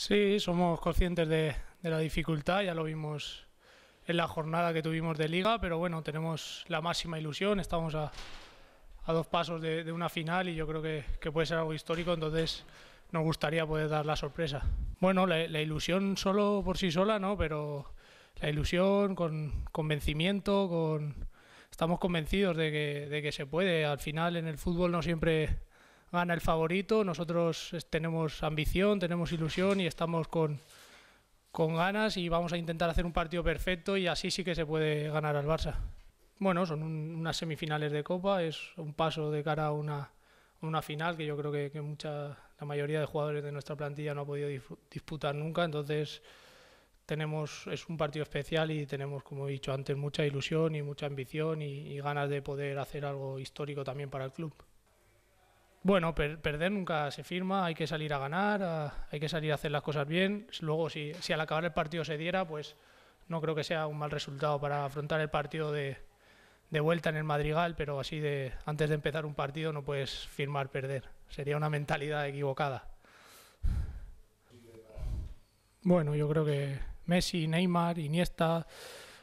Sí, somos conscientes de, la dificultad, ya lo vimos en la jornada que tuvimos de liga, pero bueno, tenemos la máxima ilusión, estamos a, dos pasos de, una final y yo creo que, puede ser algo histórico, entonces nos gustaría poder dar la sorpresa. Bueno, la, ilusión solo por sí sola, ¿no? Pero la ilusión con convencimiento, con... Estamos convencidos de que, de que se puede. Al final en el fútbol no siempre gana el favorito. Nosotros tenemos ambición, tenemos ilusión y estamos con, con ganas y vamos a intentar hacer un partido perfecto y así sí que se puede ganar al Barça. Bueno, son unas semifinales de Copa, es un paso de cara a una, final que yo creo que, mucha, la mayoría de jugadores de nuestra plantilla no ha podido disputar nunca, entonces tenemos, es un partido especial y tenemos, como he dicho antes, mucha ilusión y mucha ambición y ganas de poder hacer algo histórico también para el club. Bueno, perder nunca se firma, hay que salir a ganar, hay que salir a hacer las cosas bien. Luego, si, si, al acabar el partido se diera, pues no creo que sea un mal resultado para afrontar el partido de, vuelta en el Madrigal, pero así de antes de empezar un partido no puedes firmar perder. Sería una mentalidad equivocada. Bueno, yo creo que Messi, Neymar, Iniesta,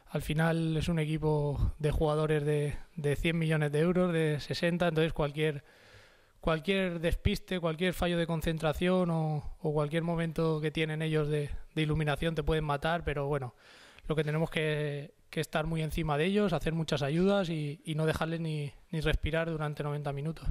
al final es un equipo de jugadores de, de 100 millones de euros, de 60, entonces cualquier cualquier despiste, cualquier fallo de concentración o, cualquier momento que tienen ellos de, iluminación te pueden matar, pero bueno, lo que tenemos que, estar muy encima de ellos, hacer muchas ayudas y, no dejarles ni respirar durante 90 minutos.